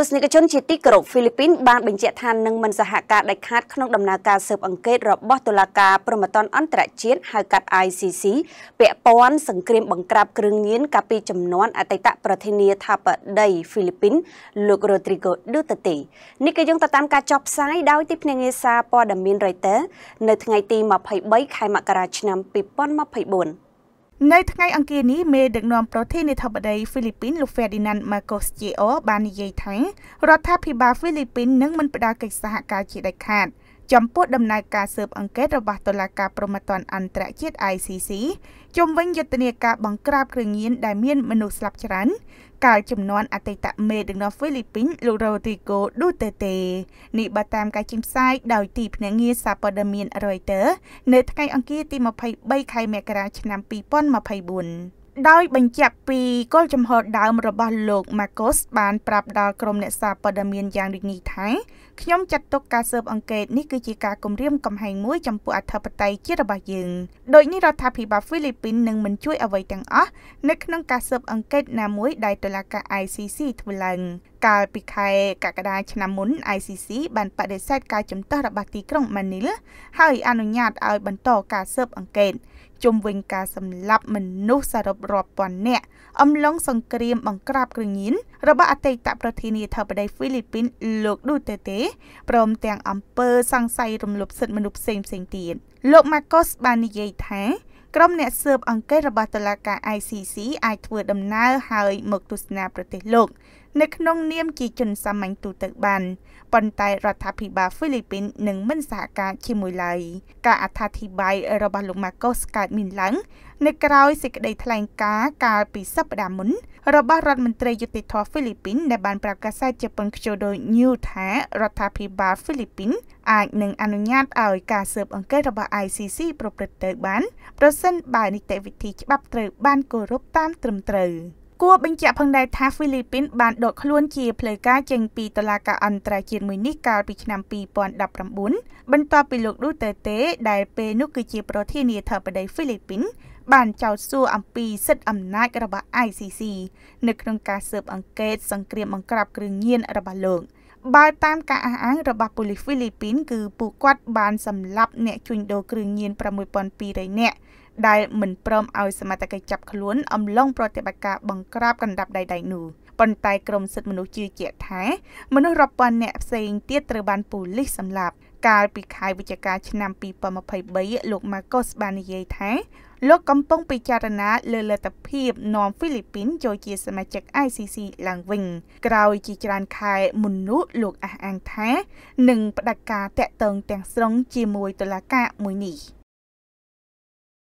ស្សនិកជនជាទីគោរពហ្វីលីពីនបានបញ្ជាក់ថានឹងមិនសហការដាច់ខាតក្នុងដំណើរការស៊ើបអង្កេតរបស់តុលាការព្រហ្មទណ្ឌអន្តរជាតិហៅកាត់ ICC ពាក់ព័ន្ធសង្គ្រាមបង្ក្រាបគ្រឿងញៀនកាលពីចំនួនអតីតប្រធានាធិបតីហ្វីលីពីនលោក Rodrigo Duterte នេះក៏យោងទៅតាមការចុះផ្សាយដោយទីភ្នាក់ងារសារព័ត៌មាន Reuters នៅថ្ងៃទី23ខែមករាឆ្នាំ2024នៅថ្ងៃអង្គារនេះមេដឹកនាំប្រធានាធិបតីហ្វីលីពីនលោក Ferdinand Marcos Jr បាននិយាយថារដ្ឋាភិបាលហ្វីលីពីននឹងមិនផ្ដល់កិច្ចសហការជាដាច់ខាត។ចំពោះដំណើរការស៊ើបអង្កេតរបស់តុលាការព្រហ្មទណ្ឌអន្តរជាតិ ICC ជំវិញយុទ្ធនាការបង្ក្រាបគ្រឿងញៀនដែលមានមនុស្សស្លាប់ច្រើនកាលចំនួនអតីតមេដឹកនាំហ្វីលីពីនលោករ៉ូឌីហ្គោឌូតេតេនេះបើតាម ការចេញផ្សាយដោយទីភ្នាក់ងារសារព័ត៌មាន Reuters នៅថ្ងៃអង្គារទី23ខែមករាឆ្នាំ2024ដោយបញ្ជាក់ពីគោលចំហដើមរបស់លោក Marcos បានប្រាប់ដល់ក្រុមអ្នកសារព័ត៌មានយ៉ាងដូចនេះថាខ្ញុំចាត់ទុកការស៊ើបអង្កេតនេះគឺជាការគំរាមកំហែងមួយចំពោះអធិបតេយ្យជាតិរបស់យើងដូចនេះរដ្ឋាភិបាលហ្វីលីពីននឹងមិនជួយអ្វីទាំងអស់នៅក្នុងការស៊ើបអង្កេតណាមួយដែលតុលាការ ICC ធ្វើឡើងកាលពីខែកក្កដាឆ្នាំមុន ICC បានបដិសេធការជំទាស់របស់ទីក្រុងម៉ានីលហើយអនុញ្ញាតឲ្យបន្តការស៊ើបអង្កេតជុំវិញការសម្លាប់មនុស្សសរុបរាប់ពាន់នាក់អំឡុងសង្គ្រាមបង្ក្រាបគ្រឿងញៀនរបស់អតីតប្រធានាធិបតីហ្វីលីពីនលោកឌូតេតេព្រមទាំងអំពើសង្ស័យរំលោភសិទ្ធិមនុស្សផ្សេងៗទៀតលោក Marcos បាននិយាយថាក្រុមអ្នកស៊ើបអង្កេតរបស់តុលាការ ICC អាចធ្វើដំណើរហើយមកទស្សនាប្រទេសលោកនៅក្នុងនាមជាជនសាមញ្ញទូទៅបានប៉ុន្តែរដ្ឋាភិបាលហ្វីលីពីននឹងមិនសហការជាមួយឡើយការអត្ថាធិប្បាយរបស់លោក Marcos កើតមានឡើងនៅក្រៅសេចក្តីថ្លែងការណ៍កាលពីសប្តាហ៍មុនរបស់រដ្ឋមន្ត្រីយុតិធម៌ហ្វីលីពីនដែលបានប្រកាសជាពឹងខ្ជិលដោយ New ថារដ្ឋាភិបាលហ្វីលីពីនអាចនឹងអនុញ្ញាតឲ្យការស៊ើបអង្កេតរបស់ ICC ប្រព្រឹត្តទៅបាន ប្រសិនបើនីតិវិធីច្បាប់ត្រូវបានគោរពតាមត្រឹមត្រូវគួរបញ្ជាក់ផងដែរថាហ្វីលីពីនបានដកខ្លួនជាផ្លូវការចេញពីតុលាការអន្តរជាតិមួយនេះកាលពីឆ្នាំ2019បន្ទាប់ពីលោកឌូតេតេដែលពេលនោះគឺជាប្រធានាធិបតីហ្វីលីពីនបានចោទសួរអំពីសិទ្ធិអំណាចរបស់ ICC នៅក្នុងការស៊ើបអង្កេតសង្គ្រាមបង្ក្រាបគ្រឿងញៀនរបស់លោក។បើតាមការអះអាងរបស់ប៉ូលីសហ្វីលីពីនគឺពួកគាត់បានសម្លាប់អ្នកជួញដូរគ្រឿងញៀន6200នាក់ដែលមិនព្រមឲ្យសមត្ថកិច្ចចាប់ខ្លួនអំឡុងប្រតិបត្តិការបង្ក្រាបកណ្ដាប់ដៃដៃនោះប៉ុន្តែក្រមសិទ្ធិមនុស្សជឿជាក់ថាមនុស្សរាប់ពាន់នាក់ផ្សេងទៀតត្រូវបានប៉ូលីសសម្លាប់កាលពីខែវិច្ឆិកាឆ្នាំ2023លោក Marcos បាននិយាយថាលោកកំពុងពិចារណាលើលទ្ធភាពនាំហ្វីលីពីនចូលជាសមាជិក ICC ឡើងវិញក្រោយជាច្រើនខែមុននោះលោកអះអាងថានឹងផ្ដាច់ការតាក់ទងទាំងស្រុងជាមួយតុលាការមួយនេះ។